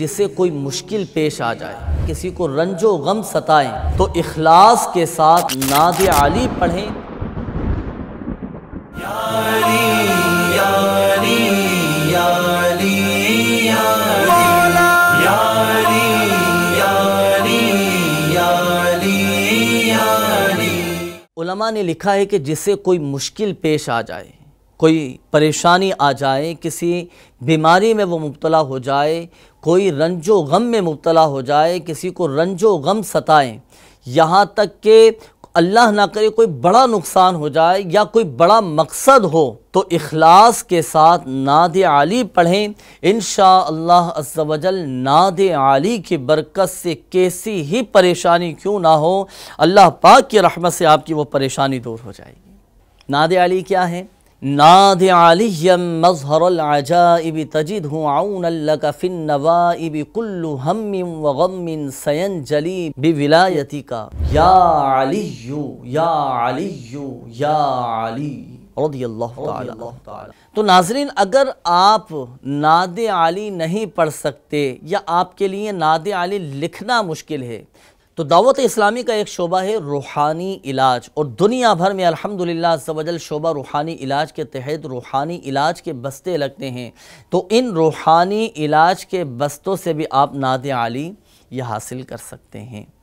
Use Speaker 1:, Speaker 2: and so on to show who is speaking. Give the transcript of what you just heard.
Speaker 1: जिससे कोई मुश्किल पेश आ जाए किसी को रंजो गम सताएं तो इखलास के साथ नाद आली पढ़ें उलमा ने लिखा है कि जिसे कोई मुश्किल पेश आ जाए कोई परेशानी आ जाए किसी बीमारी में वो मुबतला हो जाए कोई रंजो गम में मुबतला हो जाए किसी को रंजो गम सताएं यहाँ तक कि अल्लाह ना करे कोई बड़ा नुकसान हो जाए या कोई बड़ा मकसद हो तो इखलास के साथ नाद आली पढ़ें इन शजल नाद आली की बरकत से कैसी ही परेशानी क्यों ना हो अल्लाह पाक की रहमत से आपकी वो परेशानी दूर हो जाएगी नाद आली क्या है नाद आलियम मज़हरजाइब तजिद हूँ आउनफ़िन नवाइब कुल्लु हम वगमिन सयन जली बिविलायती का या आलियू या आलियू या आली तो नाजरीन अगर आप नाद आली नहीं पढ़ सकते या आपके लिए नाद आली लिखना मुश्किल है तो दावत इस्लामी का एक शोबा है रूहानी इलाज और दुनिया भर में अल्हम्दुलिल्लाह सवजल शोबा रूहानी इलाज के तहत रूहानी इलाज के बस्ते लगते हैं तो इन रूहानी इलाज के बस्तों से
Speaker 2: भी आप नाद आली ये हासिल कर सकते हैं